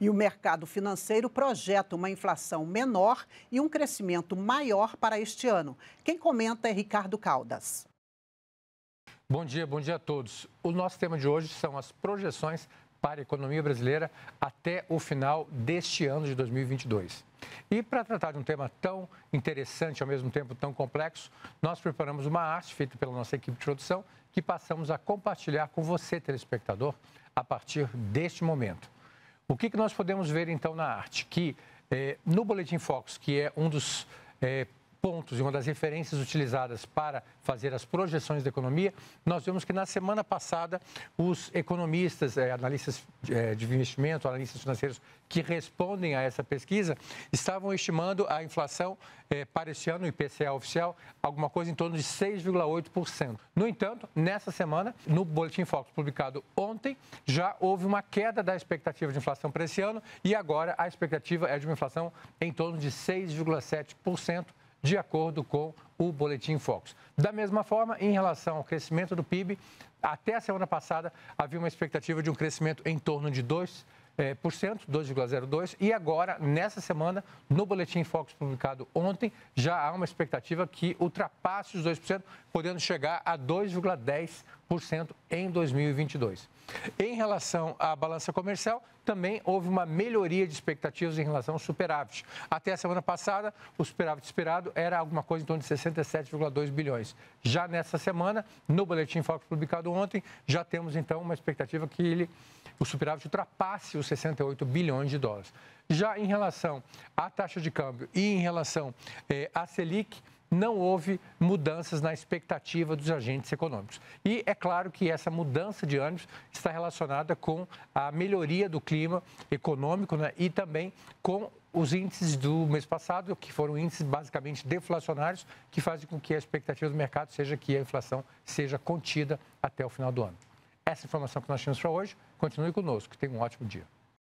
E o mercado financeiro projeta uma inflação menor e um crescimento maior para este ano. Quem comenta é Ricardo Caldas. Bom dia, bom dia a todos. O nosso tema de hoje são as projeções para a economia brasileira até o final deste ano de 2022. E para tratar de um tema tão interessante, ao mesmo tempo tão complexo, nós preparamos uma arte feita pela nossa equipe de produção que passamos a compartilhar com você, telespectador, a partir deste momento. O que, que nós podemos ver então na arte? Que eh, no Boletim Fox, que é um dos eh, pontos e uma das referências utilizadas para fazer as projeções da economia, nós vemos que na semana passada os economistas, eh, analistas eh, de investimento, analistas financeiros que respondem a essa pesquisa, estavam estimando a inflação eh, para esse ano, o IPCA oficial, alguma coisa em torno de 6,8%. No entanto, nessa semana, no Boletim Focus publicado ontem, já houve uma queda da expectativa de inflação para esse ano e agora a expectativa é de uma inflação em torno de 6,7% de acordo com o Boletim Focus. Da mesma forma, em relação ao crescimento do PIB, até a semana passada havia uma expectativa de um crescimento em torno de 2%. 2,02 eh, e agora nessa semana no boletim Focus publicado ontem já há uma expectativa que ultrapasse os 2%, podendo chegar a 2,10 em 2022. Em relação à balança comercial, também houve uma melhoria de expectativas em relação ao superávit. Até a semana passada, o superávit esperado era alguma coisa em torno de 67,2 bilhões. Já nessa semana, no boletim Fox publicado ontem, já temos então uma expectativa que ele, o superávit ultrapasse os 68 bilhões de dólares. Já em relação à taxa de câmbio e em relação eh, à Selic, não houve mudanças na expectativa dos agentes econômicos. E é claro que essa mudança de ânimos está relacionada com a melhoria do clima econômico né, e também com os índices do mês passado, que foram índices basicamente deflacionários, que fazem com que a expectativa do mercado seja que a inflação seja contida até o final do ano. Essa é informação que nós tínhamos para hoje, continue conosco. Tenha um ótimo dia.